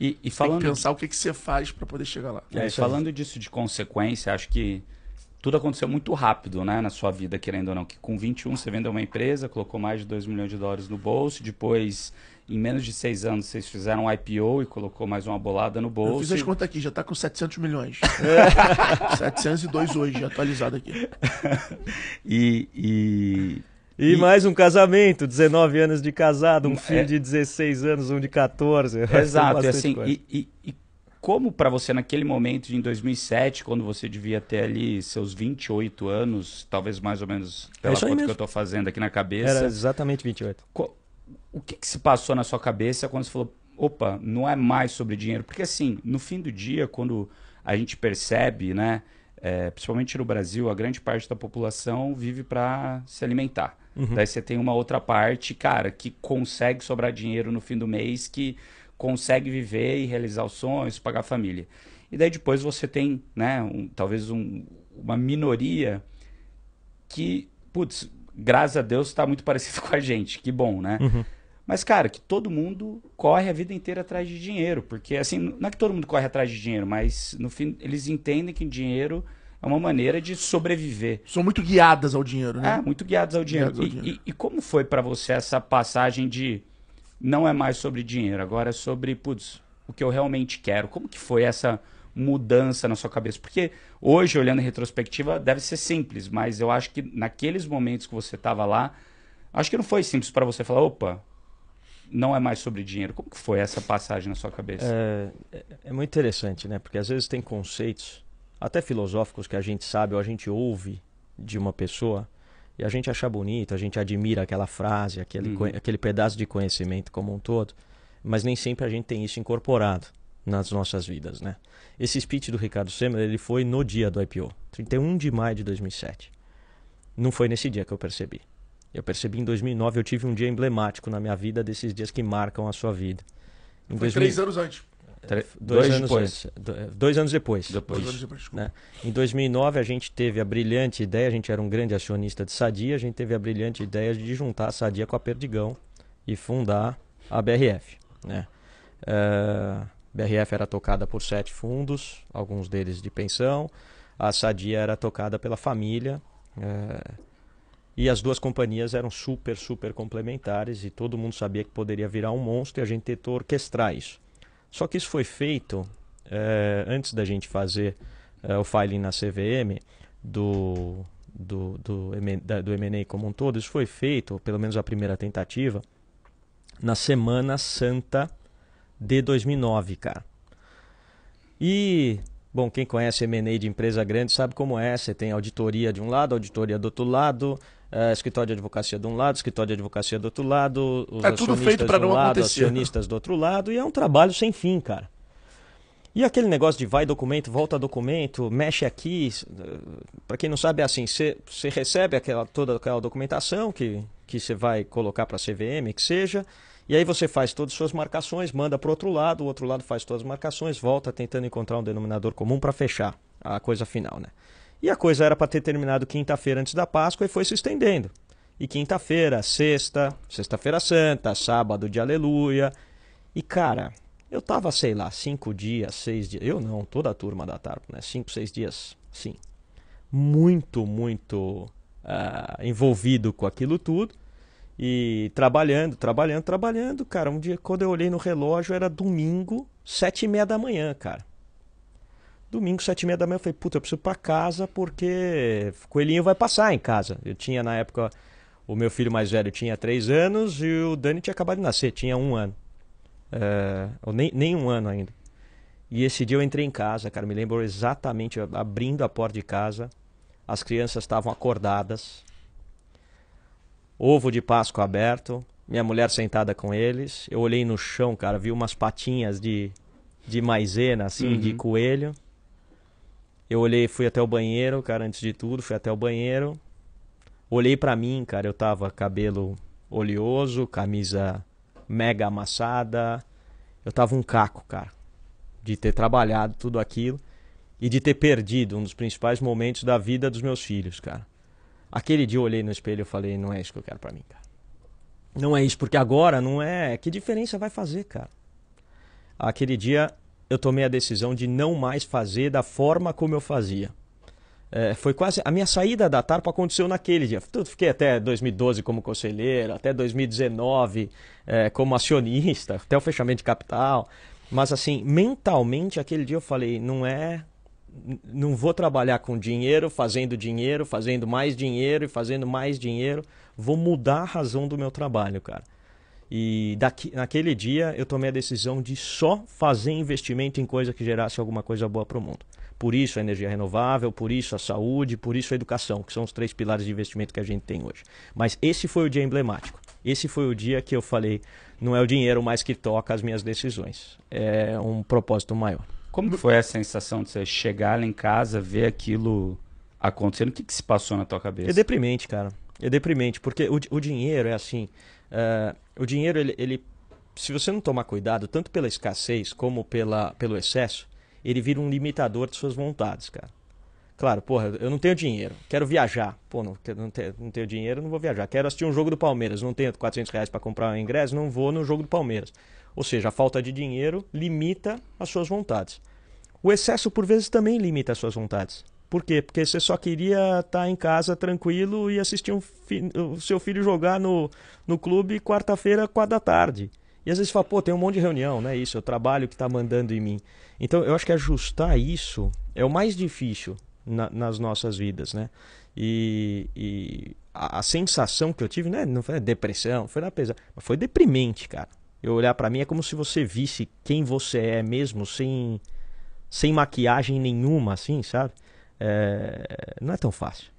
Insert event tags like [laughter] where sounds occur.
E, e falando tem que pensar o que, que você faz para poder chegar lá. É, é falando disso de consequência, acho que tudo aconteceu muito rápido, né, na sua vida, querendo ou não. Que com 21 você vendeu uma empresa, colocou mais de 2 milhões de dólares no bolso, depois, em menos de 6 anos, vocês fizeram um IPO e colocou mais uma bolada no bolso. Eu fiz as contas aqui, já está com 700 milhões. 702 [laughs] hoje, atualizado aqui. e... e e, e, mais um casamento, 19 anos de casado, um é... filho de 16 anos, um de 14. [laughs] Exato, e assim, e, e, e, como para você naquele momento em 2007, quando você devia ter ali seus 28 anos, talvez mais ou menos pela é conta que eu estou fazendo aqui na cabeça. Era exatamente 28. O que, que se passou na sua cabeça quando você falou, opa, não é mais sobre dinheiro? Porque assim, no fim do dia, quando a gente percebe, né, é, principalmente no Brasil, a grande parte da população vive para se alimentar. Uhum. Daí você tem uma outra parte, cara, que consegue sobrar dinheiro no fim do mês, que consegue viver e realizar os sonhos, pagar a família. E daí depois você tem, né, um, talvez um, uma minoria que, putz, graças a Deus está muito [laughs] parecido com a gente, que bom, né? Uhum. Mas, cara, que todo mundo corre a vida inteira atrás de dinheiro, porque, assim, não é que todo mundo corre atrás de dinheiro, mas no fim eles entendem que dinheiro é uma maneira de sobreviver. São muito guiadas ao dinheiro, né? É, muito guiadas ao dinheiro. Guiadas e, ao dinheiro. E, e, como foi para você essa passagem de não é mais sobre dinheiro, agora é sobre, putz, o que eu realmente quero? Como que foi essa mudança na sua cabeça? Porque hoje, olhando em retrospectiva, deve ser simples, mas eu acho que naqueles momentos que você estava lá, acho que não foi simples para você falar, opa, não é mais sobre dinheiro. Como que foi essa passagem na sua cabeça? É, é, é muito interessante, né? Porque às vezes tem conceitos até filosóficos que a gente sabe ou a gente ouve de uma pessoa e a gente acha bonito, a gente admira aquela frase, aquele, uhum. aquele pedaço de conhecimento como um todo, mas nem sempre a gente tem isso incorporado nas nossas vidas, né? Esse speech do Ricardo Semer, ele foi no dia do IPO, 31 de maio de 2007. Não foi nesse dia que eu percebi. Eu percebi em 2009, eu tive um dia emblemático na minha vida, desses dias que marcam a sua vida. Em foi 2000... três anos antes. É, dois, é, dois, anos depois. Dois anos depois. Dois anos depois né? Em 2009, a gente teve a brilhante ideia, a gente era um grande acionista de Sadia, a gente teve a brilhante ideia de juntar a Sadia com a Perdigão e fundar a BRF. Né? Uh, é, BRF era tocada por sete fundos, alguns deles de pensão. A Sadia era tocada pela família. e as duas companhias eram super, super complementares e todo mundo sabia que poderia virar um monstro e a gente tentou orquestrar isso. Só que isso foi feito é, antes da gente fazer é, o filing na CVM do, do, do, do MNE como um todo, isso foi feito, pelo menos a primeira tentativa, na Semana Santa de 2009, cara. E, bom, quem conhece M&A de empresa grande sabe como é, você tem auditoria de um lado, auditoria do outro lado, Uh, escritório de advocacia de um lado, escritório de advocacia do outro lado, os é acionistas de um lado, acionistas do outro lado, e é um trabalho sem fim, cara. E aquele negócio de vai documento, volta documento, mexe aqui, para quem não sabe é assim, você recebe aquela, toda aquela documentação que que você vai colocar para a CVM, que seja, e aí você faz todas as suas marcações, manda para o outro lado, o outro lado faz todas as marcações, volta tentando encontrar um denominador comum para fechar a coisa final, né? E a coisa era para ter terminado quinta-feira antes da Páscoa e foi se estendendo. E quinta-feira, sexta, sexta-feira santa, sábado de aleluia. E cara, eu tava, sei lá, cinco dias, seis dias. Eu não, toda a turma da tarde, né? Cinco, seis dias, sim. Muito, muito uh, envolvido com aquilo tudo. E trabalhando, trabalhando, trabalhando, cara. Um dia, quando eu olhei no relógio, era domingo, sete e meia da manhã, cara. Domingo, sete e meia da manhã, eu falei, puta, eu preciso ir pra casa porque coelhinho vai passar em casa. Eu tinha, na época, o meu filho mais velho tinha três anos e o Dani tinha acabado de nascer, tinha um ano. É, ou nem, nem um ano ainda. E esse dia eu entrei em casa, cara, me lembro exatamente, abrindo a porta de casa, as crianças estavam acordadas, ovo de Páscoa aberto, minha mulher sentada com eles, eu olhei no chão, cara, vi umas patinhas de, de maisena, assim, uhum. de coelho. Eu olhei, fui até o banheiro, cara, antes de tudo, fui até o banheiro. Olhei para mim, cara, eu tava cabelo oleoso, camisa mega amassada. Eu tava um caco, cara, de ter trabalhado tudo aquilo e de ter perdido um dos principais momentos da vida dos meus filhos, cara. Aquele dia eu olhei no espelho e falei, não é isso que eu quero para mim, cara. Não é isso, porque agora não é. Que diferença vai fazer, cara? Aquele dia eu tomei a decisão de não mais fazer da forma como eu fazia. É, foi quase a minha saída da Tarpa aconteceu naquele dia. fiquei até 2012 como conselheiro, até 2019 é, como acionista, até o fechamento de capital. Mas assim, mentalmente aquele dia eu falei, não é, não vou trabalhar com dinheiro, fazendo dinheiro, fazendo mais dinheiro e fazendo mais dinheiro. Vou mudar a razão do meu trabalho, cara. E daqui, naquele dia eu tomei a decisão de só fazer investimento em coisa que gerasse alguma coisa boa para o mundo. Por isso a energia renovável, por isso a saúde, por isso a educação, que são os três pilares de investimento que a gente tem hoje. Mas esse foi o dia emblemático. Esse foi o dia que eu falei: não é o dinheiro mais que toca as minhas decisões, é um propósito maior. Como foi a sensação de você chegar lá em casa, ver aquilo acontecendo? O que, que se passou na tua cabeça? É deprimente, cara. É deprimente, porque o, o dinheiro é assim. Uh, o dinheiro, ele, ele, se você não tomar cuidado, tanto pela escassez como pela, pelo excesso, ele vira um limitador de suas vontades, cara. Claro, porra, eu não tenho dinheiro, quero viajar. Pô, não, não, tenho, não tenho dinheiro, não vou viajar. Quero assistir um jogo do Palmeiras, não tenho 400 reais para comprar um ingresso, não vou no jogo do Palmeiras. Ou seja, a falta de dinheiro limita as suas vontades. O excesso, por vezes, também limita as suas vontades. Por quê? Porque você só queria estar tá em casa tranquilo e assistir um fi... o seu filho jogar no, no clube quarta-feira, quatro da tarde. E às vezes você fala, pô, tem um monte de reunião, né? Isso, é o trabalho que está mandando em mim. Então, eu acho que ajustar isso é o mais difícil na, nas nossas vidas, né? E, e a, a, sensação que eu tive, né? Não foi depressão, foi na pesada, mas foi deprimente, cara. Eu olhar para mim é como se você visse quem você é mesmo, sem, sem maquiagem nenhuma, assim, sabe? É, não é tão fácil.